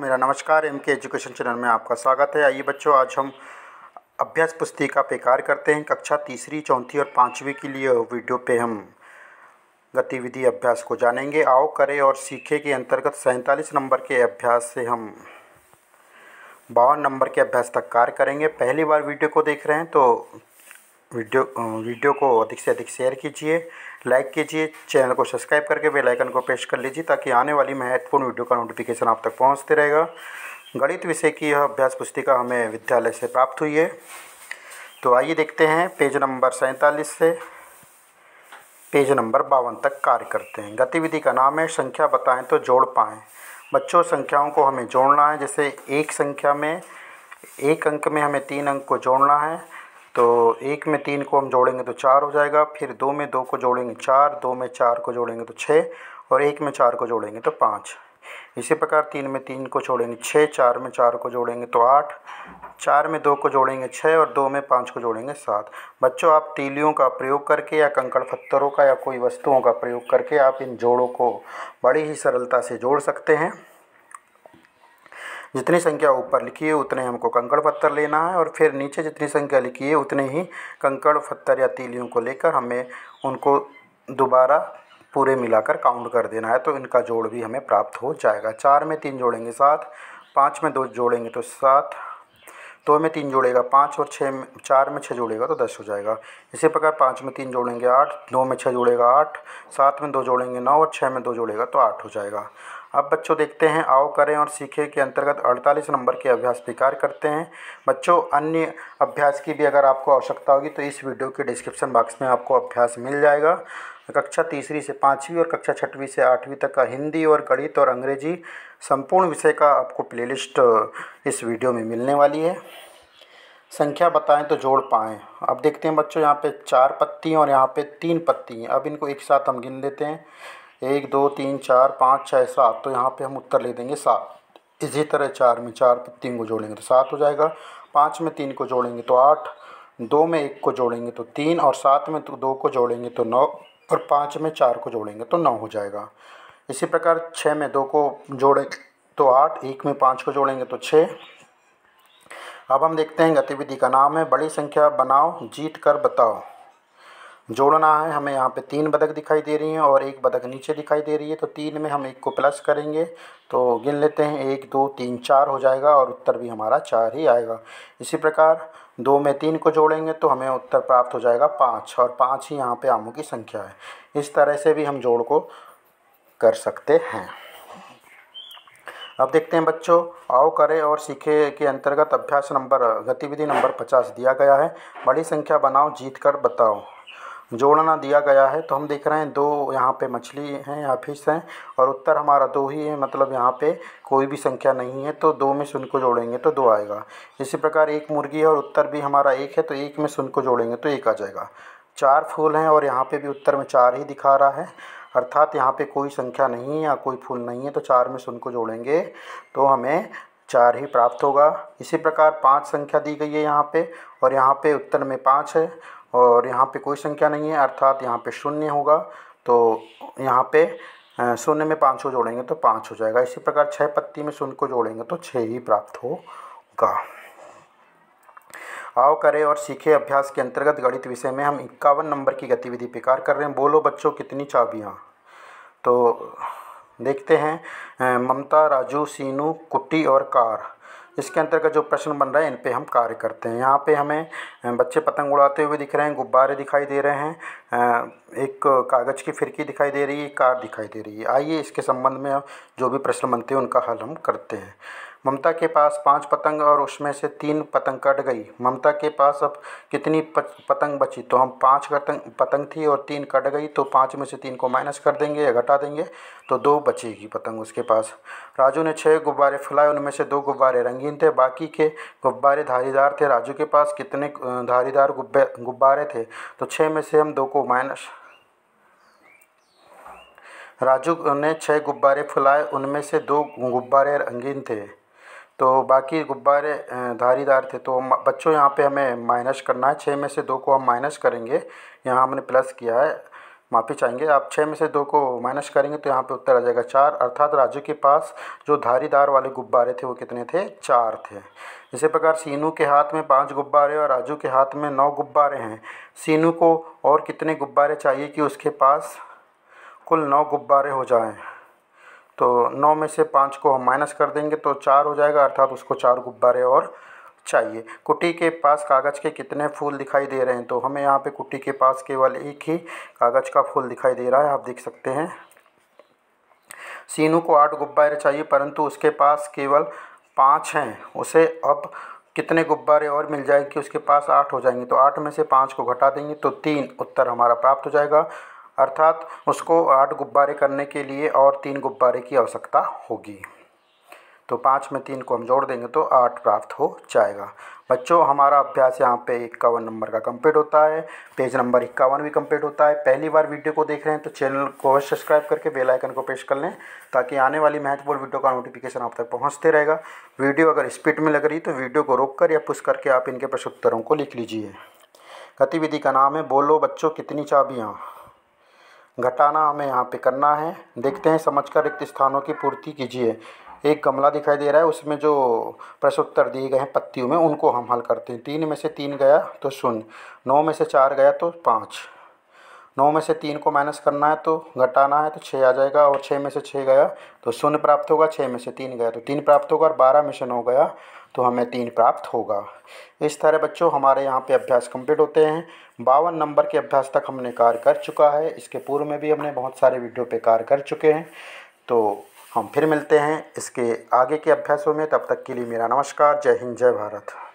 मेरा नमस्कार एम के एजुकेशन चैनल में आपका स्वागत है आइए बच्चों आज हम अभ्यास पुस्तिका पे कार्य करते हैं कक्षा तीसरी चौथी और पाँचवीं के लिए वीडियो पे हम गतिविधि अभ्यास को जानेंगे आओ करें और सीखे के अंतर्गत सैंतालीस नंबर के अभ्यास से हम बावन नंबर के अभ्यास तक कार्य करेंगे पहली बार वीडियो को देख रहे हैं तो वीडियो वीडियो को अधिक से अधिक शेयर कीजिए लाइक कीजिए चैनल को सब्सक्राइब करके बेल आइकन को प्रेस कर लीजिए ताकि आने वाली महत्वपूर्ण वीडियो का नोटिफिकेशन आप तक पहुंचते रहेगा गणित विषय की यह अभ्यास पुस्तिका हमें विद्यालय से प्राप्त हुई है तो आइए देखते हैं पेज नंबर सैंतालीस से पेज नंबर बावन तक कार्य करते हैं गतिविधि का नाम है संख्या बताएँ तो जोड़ पाएँ बच्चों संख्याओं को हमें जोड़ना है जैसे एक संख्या में एक अंक में हमें तीन अंक को जोड़ना है तो एक में तीन को हम जोड़ेंगे तो चार हो जाएगा फिर दो में दो को जोड़ेंगे चार दो में चार को जोड़ेंगे तो छः और एक में चार को जोड़ेंगे तो पाँच इसी प्रकार तीन में तीन को जोड़ेंगे छः चार में चार को जोड़ेंगे तो आठ चार में दो को जोड़ेंगे छः और दो में पाँच को जोड़ेंगे सात बच्चों आप तीलियों का प्रयोग करके या कंकड़ पत्थरों का या कोई वस्तुओं का प्रयोग करके आप इन जोड़ों को बड़ी ही सरलता से जोड़ सकते हैं जितनी संख्या ऊपर लिखी है उतने हमको कंकड़ पत्थर लेना है और फिर नीचे जितनी संख्या लिखी है उतने ही कंकड़ पत्थर या तीलियों को लेकर हमें उनको दोबारा पूरे मिलाकर काउंट कर देना है तो इनका जोड़ भी हमें प्राप्त हो जाएगा चार में तीन जोड़ेंगे सात पाँच में दो जोड़ेंगे तो सात दो में तीन जोड़ेगा पाँच और छः में चार में छः जोड़ेगा तो दस हो जाएगा इसी प्रकार पाँच में तीन जोड़ेंगे आठ दो में छः जोड़ेगा आठ सात में दो जोड़ेंगे नौ और छः में दो जोड़ेगा तो आठ हो जाएगा अब बच्चों देखते हैं आओ करें और सीखें के अंतर्गत 48 नंबर के अभ्यास स्वीकार करते हैं बच्चों अन्य अभ्यास की भी अगर आपको आवश्यकता होगी तो इस वीडियो के डिस्क्रिप्शन बॉक्स में आपको अभ्यास मिल जाएगा कक्षा तीसरी से पाँचवीं और कक्षा छठवीं से आठवीं तक का हिंदी और गणित और अंग्रेजी संपूर्ण विषय का आपको प्लेलिस्ट इस वीडियो में मिलने वाली है संख्या बताएं तो जोड़ पाएँ अब देखते हैं बच्चों यहाँ पे चार पत्ती और यहाँ पे तीन पत्ती हैं अब इनको एक साथ हम गिन देते हैं एक दो तीन चार पाँच छः सात तो यहाँ पे हम उत्तर ले देंगे सात इसी तरह चार में चार पत्तियों को जोड़ेंगे तो सात हो जाएगा पाँच में तीन को जोड़ेंगे तो आठ दो में एक को जोड़ेंगे तो तीन और सात में तो दो को जोड़ेंगे तो नौ और पाँच में चार को जोड़ेंगे तो नौ हो जाएगा इसी प्रकार छः में दो को जोड़े तो आठ एक में पाँच को जोड़ेंगे तो छः अब हम देखते हैं गतिविधि का नाम है बड़ी संख्या बनाओ जीत कर बताओ जोड़ना है हमें यहाँ पे तीन बदक दिखाई दे रही हैं और एक बदक नीचे दिखाई दे रही है तो तीन में हम एक को प्लस करेंगे तो गिन लेते हैं एक दो तीन चार हो जाएगा और उत्तर भी हमारा चार ही आएगा इसी प्रकार दो में तीन को जोड़ेंगे तो हमें उत्तर प्राप्त हो जाएगा पाँच और पाँच ही यहाँ पर आमों की संख्या है इस तरह से भी हम जोड़ को कर सकते हैं अब देखते हैं बच्चों आओ करें और सीखे के अंतर्गत अभ्यास नंबर गतिविधि नंबर पचास दिया गया है बड़ी संख्या बनाओ जीत कर बताओ जोड़ना दिया गया है तो हम देख रहे हैं दो यहाँ पे मछली हैं या फिश हैं और उत्तर हमारा दो ही है मतलब यहाँ पे कोई भी संख्या नहीं है तो दो में सुन को जोड़ेंगे तो दो आएगा इसी प्रकार एक मुर्गी है और उत्तर भी हमारा एक है तो एक में सुन को जोड़ेंगे तो एक आ जाएगा चार फूल हैं और यहाँ पर भी उत्तर में चार ही दिखा रहा है अर्थात यहाँ पर कोई संख्या नहीं है या कोई फूल नहीं है तो चार में सुन को जोड़ेंगे तो हमें चार ही प्राप्त होगा इसी प्रकार पाँच संख्या दी गई है यहाँ पर और यहाँ पर उत्तर में पाँच है और यहाँ पे कोई संख्या नहीं है अर्थात यहाँ पे शून्य होगा तो यहाँ पे शून्य में पाँच को जोड़ेंगे तो पाँच हो जाएगा इसी प्रकार छः पत्ती में शून्य को जोड़ेंगे तो छः ही प्राप्त होगा आओ करें और सीखे अभ्यास के अंतर्गत गणित विषय में हम इक्यावन नंबर की गतिविधि पिकार कर रहे हैं बोलो बच्चों कितनी चाबियाँ तो देखते हैं ममता राजू सीनू कुट्टी और कार इसके अंतर्गत जो प्रश्न बन रहा है इन पे हम कार्य करते हैं यहाँ पे हमें बच्चे पतंग उड़ाते हुए दिख रहे हैं गुब्बारे दिखाई दे रहे हैं एक कागज़ की फिरकी दिखाई दे रही है कार दिखाई दे रही है आइए इसके संबंध में जो भी प्रश्न बनते हैं उनका हल हम करते हैं ममता के पास पाँच पतंग और उसमें से तीन पतंग कट गई ममता के पास अब कितनी पतंग बची तो हम पाँच पतंग पतंग थी और तीन कट गई तो पाँच में से तीन को माइनस कर देंगे या घटा देंगे तो दो बचेगी पतंग उसके पास राजू ने छः गुब्बारे फैलाए उनमें से दो गुब्बारे रंगीन थे बाकी के गुब्बारे धारीदार थे राजू के पास कितने धारीदार गुब्बारे थे तो छः में से हम दो को माइनस राजू ने छः गुब्बारे फुलाए उनमें से दो गुब्बारे रंगीन थे तो बाकी गुब्बारे धारीदार थे तो बच्चों यहाँ पे हमें माइनस करना है छः में से दो को हम माइनस करेंगे यहाँ हमने प्लस किया है माफ़ी चाहेंगे आप छः में से दो को माइनस करेंगे तो यहाँ पे उत्तर आ जाएगा चार अर्थात राजू के पास जो धारीदार वाले गुब्बारे थे वो कितने थे चार थे इसी प्रकार सीनू के हाथ में पांच गुब्बारे और राजू के हाथ में नौ गुब्बारे हैं सीनू को और कितने गुब्बारे चाहिए कि उसके पास कुल नौ गुब्बारे हो जाएँ तो नौ में से पाँच को हम माइनस कर देंगे तो चार हो जाएगा अर्थात उसको चार गुब्बारे और चाहिए कुटी के पास कागज़ के कितने फूल दिखाई दे रहे हैं तो हमें यहाँ पे कुटी के पास केवल एक ही कागज़ का फूल दिखाई दे रहा है आप देख सकते हैं सीनू को आठ गुब्बारे चाहिए परंतु उसके पास केवल पाँच हैं उसे अब कितने गुब्बारे और मिल जाएंगे उसके पास आठ हो जाएंगे तो आठ में से पाँच को घटा देंगे तो तीन उत्तर हमारा प्राप्त हो जाएगा अर्थात उसको आठ गुब्बारे करने के लिए और तीन गुब्बारे की आवश्यकता होगी तो पाँच में तीन को हम जोड़ देंगे तो आठ प्राप्त हो जाएगा बच्चों हमारा अभ्यास यहाँ पे इक्यावन नंबर का कंप्लीट होता है पेज नंबर इक्यावन भी कंप्लीट होता है पहली बार वीडियो को देख रहे हैं तो चैनल को सब्सक्राइब करके बेल आइकन को प्रेस कर लें ताकि आने वाली महत्वपूर्ण वीडियो का नोटिफिकेशन आप तक पहुँचते रहेगा वीडियो अगर स्पीड में लग रही तो वीडियो को रोक कर या पुष्ट करके आप इनके प्रश्नोत्तरों को लिख लीजिए गतिविधि का नाम है बोलो बच्चों कितनी चाबियाँ घटाना हमें यहाँ पे करना है देखते हैं समझकर रिक्त स्थानों की पूर्ति कीजिए एक गमला दिखाई दे रहा है उसमें जो प्रश्नोत्तर दिए गए हैं पत्तियों में उनको हम हल करते हैं तीन में से तीन गया तो शून्य नौ में से चार गया तो पाँच नौ में से तीन को माइनस करना है तो घटाना है तो छः आ जाएगा और छः में से छः गया तो शून्य प्राप्त होगा छः में से तीन गया तो तीन प्राप्त होगा और बारह में से नौ गया तो हमें तीन प्राप्त होगा इस तरह बच्चों हमारे यहाँ पे अभ्यास कंप्लीट होते हैं बावन नंबर के अभ्यास तक हमने कार्य कर चुका है इसके पूर्व में भी हमने बहुत सारे वीडियो पे कार्य कर चुके हैं तो हम फिर मिलते हैं इसके आगे के अभ्यासों में तब तक के लिए मेरा नमस्कार जय हिंद जय भारत